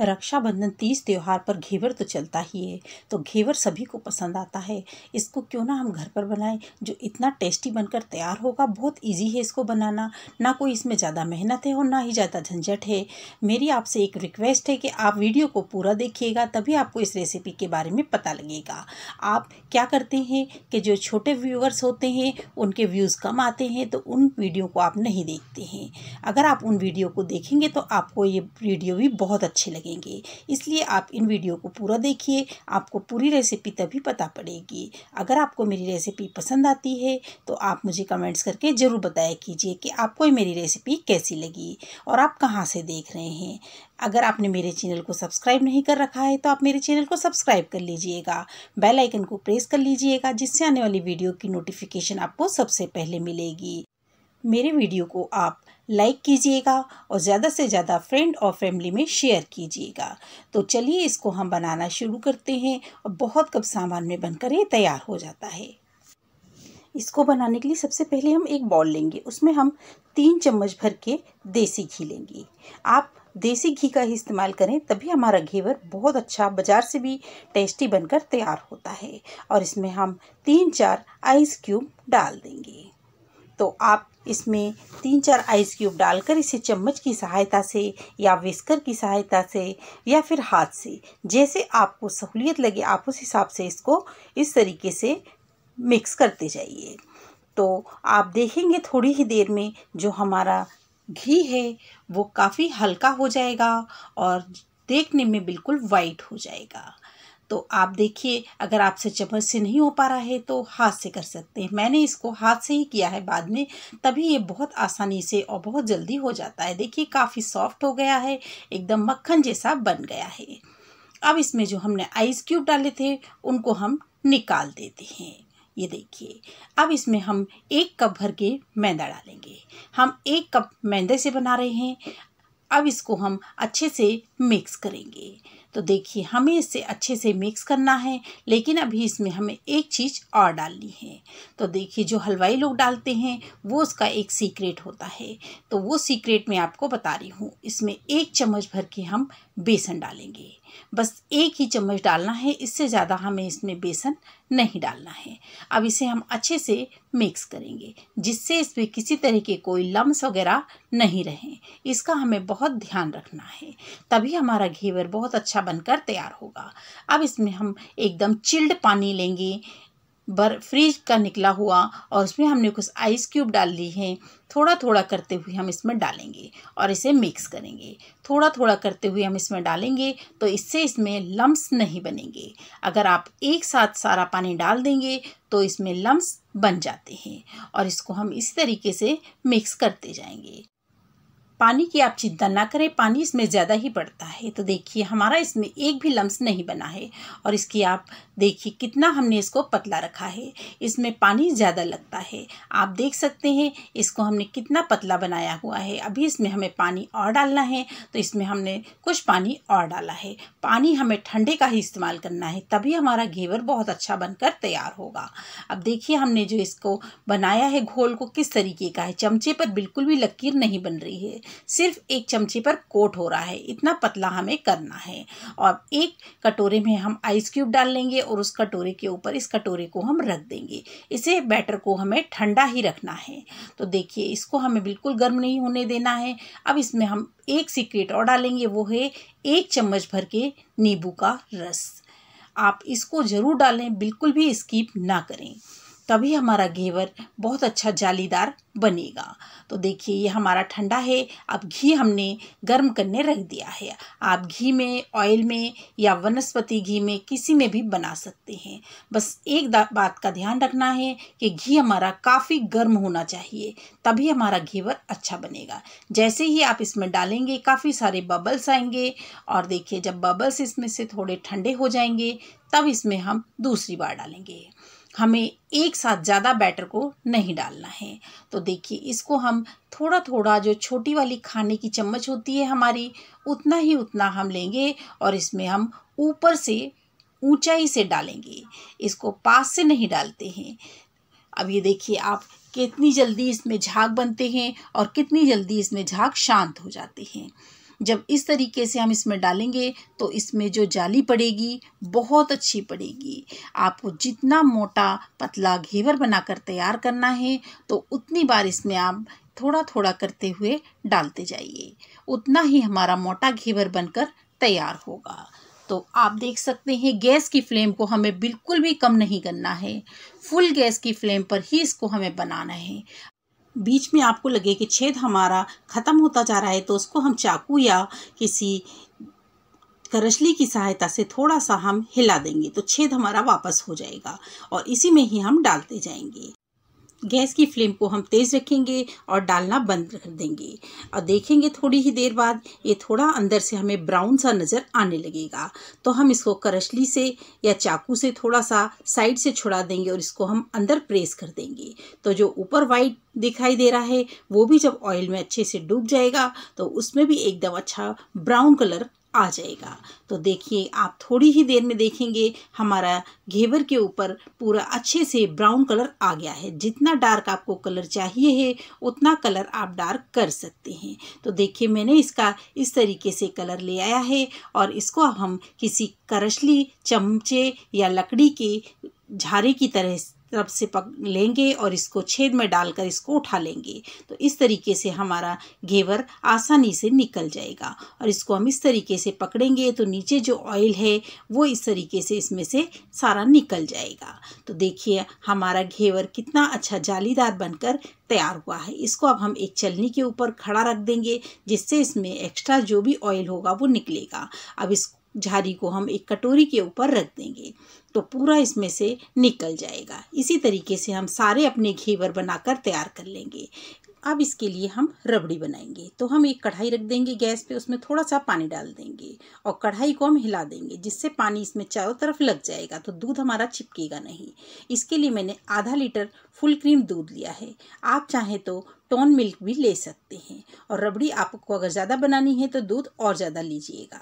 रक्षाबंधन तीज त्यौहार पर घेवर तो चलता ही है तो घेवर सभी को पसंद आता है इसको क्यों ना हम घर पर बनाएं जो इतना टेस्टी बनकर तैयार होगा बहुत इजी है इसको बनाना ना कोई इसमें ज़्यादा मेहनत है और ना ही ज़्यादा झंझट है मेरी आपसे एक रिक्वेस्ट है कि आप वीडियो को पूरा देखिएगा तभी आपको इस रेसिपी के बारे में पता लगेगा आप क्या करते हैं कि जो छोटे व्यूअर्स होते हैं उनके व्यूज़ कम आते हैं तो उन वीडियो को आप नहीं देखते हैं अगर आप उन वीडियो को देखेंगे तो आपको ये वीडियो भी बहुत अच्छी लगेगी लगेंगे इसलिए आप इन वीडियो को पूरा देखिए आपको पूरी रेसिपी तभी पता पड़ेगी अगर आपको मेरी रेसिपी पसंद आती है तो आप मुझे कमेंट्स करके ज़रूर बताया कीजिए कि आपको मेरी रेसिपी कैसी लगी और आप कहाँ से देख रहे हैं अगर आपने मेरे चैनल को सब्सक्राइब नहीं कर रखा है तो आप मेरे चैनल को सब्सक्राइब कर लीजिएगा बेल आइकन को प्रेस कर लीजिएगा जिससे आने वाली वीडियो की नोटिफिकेशन आपको सबसे पहले मिलेगी मेरे वीडियो को आप लाइक कीजिएगा और ज़्यादा से ज़्यादा फ्रेंड और फैमिली में शेयर कीजिएगा तो चलिए इसको हम बनाना शुरू करते हैं और बहुत कब सामान में बनकर ये तैयार हो जाता है इसको बनाने के लिए सबसे पहले हम एक बॉल लेंगे उसमें हम तीन चम्मच भर के देसी घी लेंगे आप देसी घी का ही इस्तेमाल करें तभी हमारा घेवर बहुत अच्छा बाज़ार से भी टेस्टी बनकर तैयार होता है और इसमें हम तीन चार आइस क्यूब डाल देंगे तो आप इसमें तीन चार आइस क्यूब डालकर इसे चम्मच की सहायता से या विस्कर की सहायता से या फिर हाथ से जैसे आपको सहूलियत लगे आप उस हिसाब से इसको इस तरीके से मिक्स करते जाइए तो आप देखेंगे थोड़ी ही देर में जो हमारा घी है वो काफ़ी हल्का हो जाएगा और देखने में बिल्कुल वाइट हो जाएगा तो आप देखिए अगर आपसे चम्मच से नहीं हो पा रहा है तो हाथ से कर सकते हैं मैंने इसको हाथ से ही किया है बाद में तभी ये बहुत आसानी से और बहुत जल्दी हो जाता है देखिए काफ़ी सॉफ्ट हो गया है एकदम मक्खन जैसा बन गया है अब इसमें जो हमने आइस क्यूब डाले थे उनको हम निकाल देते हैं ये देखिए अब इसमें हम एक कप भर के मैदा डालेंगे हम एक कप मैदे से बना रहे हैं अब इसको हम अच्छे से मिक्स करेंगे तो देखिए हमें इसे अच्छे से मिक्स करना है लेकिन अभी इसमें हमें एक चीज़ और डालनी है तो देखिए जो हलवाई लोग डालते हैं वो उसका एक सीक्रेट होता है तो वो सीक्रेट मैं आपको बता रही हूँ इसमें एक चम्मच भर के हम बेसन डालेंगे बस एक ही चम्मच डालना है इससे ज़्यादा हमें इसमें बेसन नहीं डालना है अब इसे हम अच्छे से मिक्स करेंगे जिससे इसमें किसी तरह के कोई लम्स वगैरह नहीं रहें इसका हमें बहुत ध्यान रखना है तभी हमारा घेवर बहुत अच्छा बनकर तैयार होगा अब इसमें हम एकदम चिल्ड पानी लेंगे बर फ्रिज का निकला हुआ और उसमें हमने कुछ आइस क्यूब डाल ली हैं थोड़ा थोड़ा करते हुए हम इसमें डालेंगे और इसे मिक्स करेंगे थोड़ा थोड़ा करते हुए हम इसमें डालेंगे तो इससे इसमें लम्स नहीं बनेंगे अगर आप एक साथ सारा पानी डाल देंगे तो इसमें लम्स बन जाते हैं और इसको हम इस तरीके से मिक्स करते जाएंगे पानी की आप चिंता ना करें पानी इसमें ज़्यादा ही पड़ता है तो देखिए हमारा इसमें एक भी लम्स नहीं बना है और इसकी आप देखिए कितना हमने इसको पतला रखा है इसमें पानी ज़्यादा लगता है आप देख सकते हैं इसको हमने कितना पतला बनाया हुआ है अभी इसमें हमें पानी और डालना है तो इसमें हमने कुछ पानी और डाला है पानी हमें ठंडे का ही इस्तेमाल करना है तभी हमारा घेवर बहुत अच्छा बनकर तैयार होगा अब देखिए हमने जो इसको बनाया है घोल को किस तरीके का है चमचे पर बिल्कुल भी लकीर नहीं बन रही है सिर्फ एक चमचे पर कोट हो रहा है इतना पतला हमें करना है और एक कटोरे में हम आइस क्यूब डाल लेंगे और उस कटोरे के ऊपर इस कटोरे को हम रख देंगे इसे बैटर को हमें ठंडा ही रखना है तो देखिए इसको हमें बिल्कुल गर्म नहीं होने देना है अब इसमें हम एक सीक्रेट और डालेंगे वो है एक चम्मच भर के नींबू का रस आप इसको ज़रूर डालें बिल्कुल भी स्कीप ना करें तभी हमारा घेवर बहुत अच्छा जालीदार बनेगा तो देखिए ये हमारा ठंडा है अब घी हमने गर्म करने रख दिया है आप घी में ऑयल में या वनस्पति घी में किसी में भी बना सकते हैं बस एक बात का ध्यान रखना है कि घी हमारा काफ़ी गर्म होना चाहिए तभी हमारा घेवर अच्छा बनेगा जैसे ही आप इसमें डालेंगे काफ़ी सारे बबल्स आएंगे और देखिए जब बबल्स इसमें से थोड़े ठंडे हो जाएंगे तब इसमें हम दूसरी बार डालेंगे हमें एक साथ ज़्यादा बैटर को नहीं डालना है तो देखिए इसको हम थोड़ा थोड़ा जो छोटी वाली खाने की चम्मच होती है हमारी उतना ही उतना हम लेंगे और इसमें हम ऊपर से ऊंचाई से डालेंगे इसको पास से नहीं डालते हैं अब ये देखिए आप कितनी जल्दी इसमें झाग बनते हैं और कितनी जल्दी इसमें झाग शांत हो जाते हैं जब इस तरीके से हम इसमें डालेंगे तो इसमें जो जाली पड़ेगी बहुत अच्छी पड़ेगी आपको जितना मोटा पतला घेवर बनाकर तैयार करना है तो उतनी बार इसमें आप थोड़ा थोड़ा करते हुए डालते जाइए उतना ही हमारा मोटा घेवर बनकर तैयार होगा तो आप देख सकते हैं गैस की फ्लेम को हमें बिल्कुल भी कम नहीं करना है फुल गैस की फ्लेम पर ही इसको हमें बनाना है बीच में आपको लगे कि छेद हमारा ख़त्म होता जा रहा है तो उसको हम चाकू या किसी करछली की सहायता से थोड़ा सा हम हिला देंगे तो छेद हमारा वापस हो जाएगा और इसी में ही हम डालते जाएंगे गैस की फ्लेम को हम तेज़ रखेंगे और डालना बंद कर देंगे और देखेंगे थोड़ी ही देर बाद ये थोड़ा अंदर से हमें ब्राउन सा नज़र आने लगेगा तो हम इसको करछली से या चाकू से थोड़ा सा साइड से छुड़ा देंगे और इसको हम अंदर प्रेस कर देंगे तो जो ऊपर वाइट दिखाई दे रहा है वो भी जब ऑयल में अच्छे से डूब जाएगा तो उसमें भी एकदम अच्छा ब्राउन कलर आ जाएगा तो देखिए आप थोड़ी ही देर में देखेंगे हमारा घेवर के ऊपर पूरा अच्छे से ब्राउन कलर आ गया है जितना डार्क आपको कलर चाहिए है उतना कलर आप डार्क कर सकते हैं तो देखिए मैंने इसका इस तरीके से कलर ले आया है और इसको हम किसी करछली चमचे या लकड़ी के झारे की तरह तरफ से पक लेंगे और इसको छेद में डालकर इसको उठा लेंगे तो इस तरीके से हमारा घेवर आसानी से निकल जाएगा और इसको हम इस तरीके से पकड़ेंगे तो नीचे जो ऑयल है वो इस तरीके से इसमें से सारा निकल जाएगा तो देखिए हमारा घेवर कितना अच्छा जालीदार बनकर तैयार हुआ है इसको अब हम एक चलनी के ऊपर खड़ा रख देंगे जिससे इसमें एक्स्ट्रा जो भी ऑयल होगा वो निकलेगा अब इसको झारी को हम एक कटोरी के ऊपर रख देंगे तो पूरा इसमें से निकल जाएगा इसी तरीके से हम सारे अपने घेवर बनाकर तैयार कर लेंगे अब इसके लिए हम रबड़ी बनाएंगे तो हम एक कढ़ाई रख देंगे गैस पे उसमें थोड़ा सा पानी डाल देंगे और कढ़ाई को हम हिला देंगे जिससे पानी इसमें चारों तरफ लग जाएगा तो दूध हमारा चिपकेगा नहीं इसके लिए मैंने आधा लीटर फुल क्रीम दूध लिया है आप चाहें तो टोन मिल्क भी ले सकते हैं और रबड़ी आपको अगर ज़्यादा बनानी है तो दूध और ज़्यादा लीजिएगा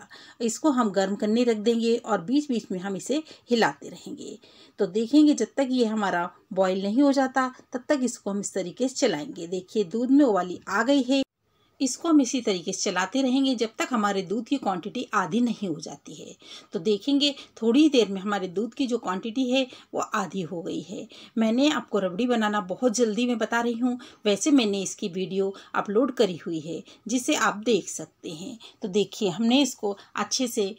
इसको हम गर्म करने रख देंगे और बीच बीच में हम इसे हिलाते रहेंगे तो देखेंगे जब तक ये हमारा बॉयल नहीं हो जाता तब तक इसको हम इस तरीके से चलाएंगे देखिए दूध में उबाली आ गई है इसको हम इसी तरीके से चलाते रहेंगे जब तक हमारे दूध की क्वांटिटी आधी नहीं हो जाती है तो देखेंगे थोड़ी देर में हमारे दूध की जो क्वांटिटी है वो आधी हो गई है मैंने आपको रबड़ी बनाना बहुत जल्दी में बता रही हूँ वैसे मैंने इसकी वीडियो अपलोड करी हुई है जिसे आप देख सकते हैं तो देखिए हमने इसको अच्छे से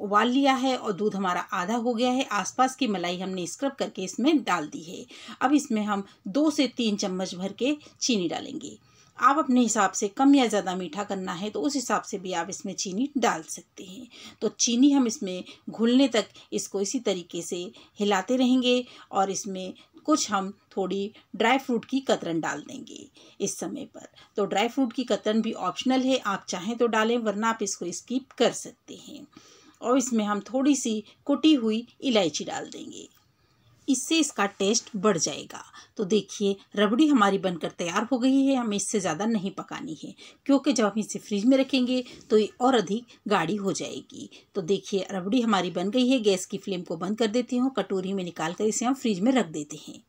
उबाल लिया है और दूध हमारा आधा हो गया है आसपास की मलाई हमने स्क्रब करके इसमें डाल दी है अब इसमें हम दो से तीन चम्मच भर के चीनी डालेंगे आप अपने हिसाब से कम या ज़्यादा मीठा करना है तो उस हिसाब से भी आप इसमें चीनी डाल सकते हैं तो चीनी हम इसमें घुलने तक इसको इसी तरीके से हिलाते रहेंगे और इसमें कुछ हम थोड़ी ड्राई फ्रूट की कतरन डाल देंगे इस समय पर तो ड्राई फ्रूट की कतरन भी ऑप्शनल है आप चाहें तो डालें वरना आप इसको स्किप कर सकते हैं और इसमें हम थोड़ी सी कुटी हुई इलायची डाल देंगे इससे इसका टेस्ट बढ़ जाएगा तो देखिए रबड़ी हमारी बनकर तैयार हो गई है हमें इससे ज़्यादा नहीं पकानी है क्योंकि जब हम इसे फ्रिज में रखेंगे तो ये और अधिक गाढ़ी हो जाएगी तो देखिए रबड़ी हमारी बन गई है गैस की फ्लेम को बंद कर देती हूँ कटोरी में निकाल कर इसे हम फ्रिज में रख देते हैं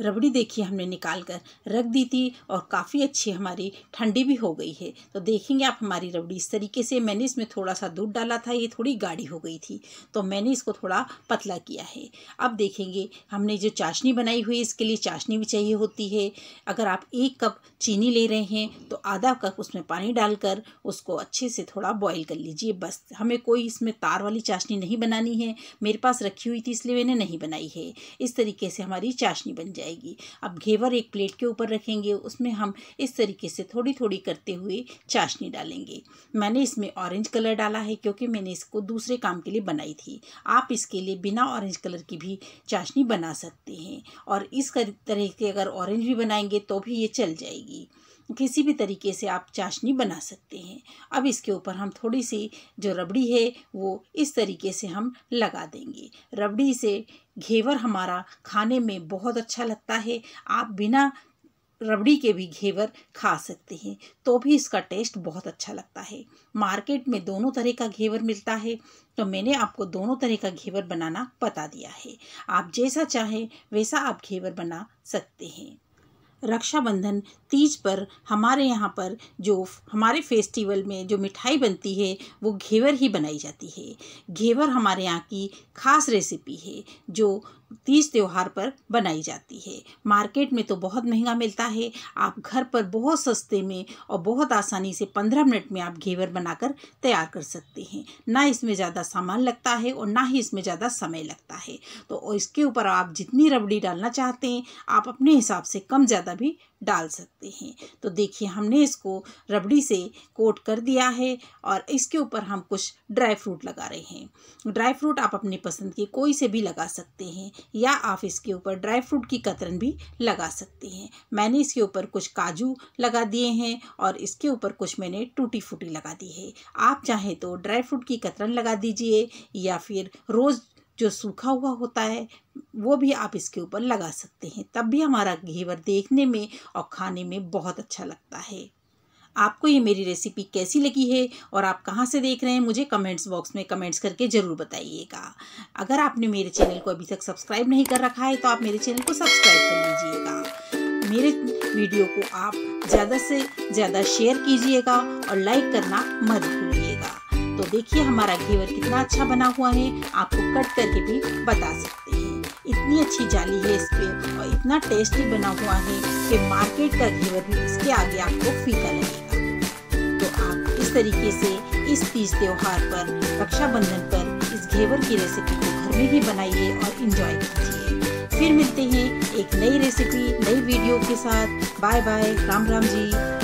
रबड़ी देखिए हमने निकाल कर रख दी थी और काफ़ी अच्छी हमारी ठंडी भी हो गई है तो देखेंगे आप हमारी रबड़ी इस तरीके से मैंने इसमें थोड़ा सा दूध डाला था ये थोड़ी गाढ़ी हो गई थी तो मैंने इसको थोड़ा पतला किया है अब देखेंगे हमने जो चाशनी बनाई हुई इसके लिए चाशनी भी चाहिए होती है अगर आप एक कप चीनी ले रहे हैं तो आधा कप उसमें पानी डालकर उसको अच्छे से थोड़ा बॉयल कर लीजिए बस हमें कोई इसमें तार वाली चाशनी नहीं बनानी है मेरे पास रखी हुई थी इसलिए मैंने नहीं बनाई है इस तरीके से हमारी चाशनी बन जाए जाएगी अब घेवर एक प्लेट के ऊपर रखेंगे उसमें हम इस तरीके से थोड़ी थोड़ी करते हुए चाशनी डालेंगे मैंने इसमें ऑरेंज कलर डाला है क्योंकि मैंने इसको दूसरे काम के लिए बनाई थी आप इसके लिए बिना ऑरेंज कलर की भी चाशनी बना सकते हैं और इस तरह के अगर ऑरेंज भी बनाएंगे तो भी ये चल जाएगी किसी भी तरीके से आप चाशनी बना सकते हैं अब इसके ऊपर हम थोड़ी सी जो रबड़ी है वो इस तरीके से हम लगा देंगे रबड़ी से घेवर हमारा खाने में बहुत अच्छा लगता है आप बिना रबड़ी के भी घेवर खा सकते हैं तो भी इसका टेस्ट बहुत अच्छा लगता है मार्केट में दोनों तरह का घेवर मिलता है तो मैंने आपको दोनों तरह का घेवर बनाना बता दिया है आप जैसा चाहें वैसा आप घेवर बना सकते हैं रक्षाबंधन तीज पर हमारे यहाँ पर जो हमारे फेस्टिवल में जो मिठाई बनती है वो घेवर ही बनाई जाती है घेवर हमारे यहाँ की खास रेसिपी है जो तीज त्यौहार पर बनाई जाती है मार्केट में तो बहुत महंगा मिलता है आप घर पर बहुत सस्ते में और बहुत आसानी से पंद्रह मिनट में आप घेवर बनाकर तैयार कर सकते हैं ना इसमें ज़्यादा सामान लगता है और ना ही इसमें ज़्यादा समय लगता है तो इसके ऊपर आप जितनी रबड़ी डालना चाहते हैं आप अपने हिसाब से कम ज़्यादा भी डाल सकते हैं तो देखिए हमने इसको रबड़ी से कोट कर दिया है और इसके ऊपर हम कुछ ड्राई फ्रूट लगा रहे हैं ड्राई फ्रूट आप अपनी पसंद के कोई से भी लगा सकते हैं या आप इसके ऊपर ड्राई फ्रूट की कतरन भी लगा सकते हैं मैंने इसके ऊपर कुछ काजू लगा दिए हैं और इसके ऊपर कुछ मैंने टूटी फूटी लगा दी है आप चाहें तो ड्राई फ्रूट की कतरन लगा दीजिए या फिर रोज़ जो सूखा हुआ होता है वो भी आप इसके ऊपर लगा सकते हैं तब भी हमारा घेवर देखने में और खाने में बहुत अच्छा लगता है आपको ये मेरी रेसिपी कैसी लगी है और आप कहाँ से देख रहे हैं मुझे कमेंट्स बॉक्स में कमेंट्स करके ज़रूर बताइएगा अगर आपने मेरे चैनल को अभी तक सब्सक्राइब नहीं कर रखा है तो आप मेरे चैनल को सब्सक्राइब कर लीजिएगा मेरे वीडियो को आप ज़्यादा से ज़्यादा शेयर कीजिएगा और लाइक करना मत भूलिएगा तो देखिए हमारा घेवर कितना अच्छा बना हुआ है आपको कट करके भी बता सकते हैं इतनी अच्छी जाली है इस पर और इतना टेस्टी बना हुआ है कि मार्केट का घेवर भी इसके आगे आपको फीका लगेगा तरीके से इस तीज त्योहार पर रक्षाबंधन पर इस घेवर की रेसिपी को घर में ही बनाइए और इंजॉय कीजिए फिर मिलते हैं एक नई रेसिपी नई वीडियो के साथ बाय बाय राम राम जी